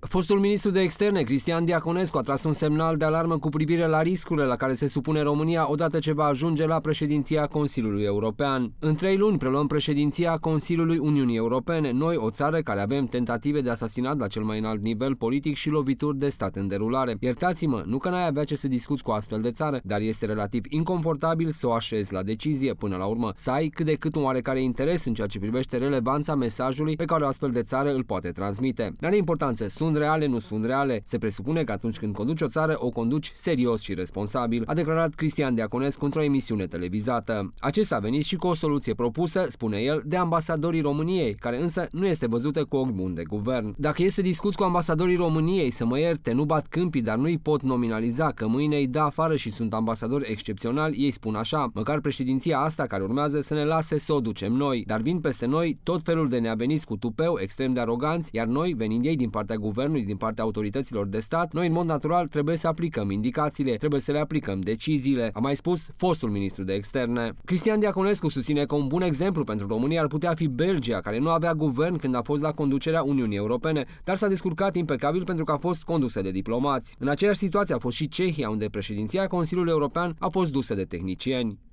Fostul ministru de externe, Cristian Diaconescu, a tras un semnal de alarmă cu privire la riscurile la care se supune România odată ce va ajunge la președinția Consiliului European. În trei luni preluăm președinția Consiliului Uniunii Europene, noi, o țară care avem tentative de asasinat la cel mai înalt nivel politic și lovituri de stat în derulare. Iertați-mă, nu că n-ai avea ce să discuți cu astfel de țară, dar este relativ inconfortabil să o așezi la decizie până la urmă, să ai cât de cât un oarecare interes în ceea ce privește relevanța mesajului pe care o astfel de țară îl poate transmite. Dar are importanță, sunt sunt reale, nu sunt reale. Se presupune că atunci când conduci o țară, o conduci serios și responsabil, a declarat Cristian Diaconescu într-o emisiune televizată. Acesta a venit și cu o soluție propusă, spune el, de ambasadorii României, care însă nu este văzută cu ochi buni de guvern. Dacă este să cu ambasadorii României, să mă ierte, nu bat câmpii, dar nu-i pot nominaliza, că mâine îi dă afară și sunt ambasadori excepționali, ei spun așa, măcar președinția asta care urmează să ne lase să o ducem noi, dar vin peste noi tot felul de neaveniți cu tupeu extrem de aroganți, iar noi, venind ei din partea guvernului, guvernului, din partea autorităților de stat, noi în mod natural trebuie să aplicăm indicațiile, trebuie să le aplicăm deciziile, a mai spus fostul ministru de externe. Cristian Diaconescu susține că un bun exemplu pentru România ar putea fi Belgia, care nu avea guvern când a fost la conducerea Uniunii Europene, dar s-a descurcat impecabil pentru că a fost condusă de diplomați. În aceeași situație a fost și Cehia, unde președinția Consiliului European a fost dusă de tehnicieni.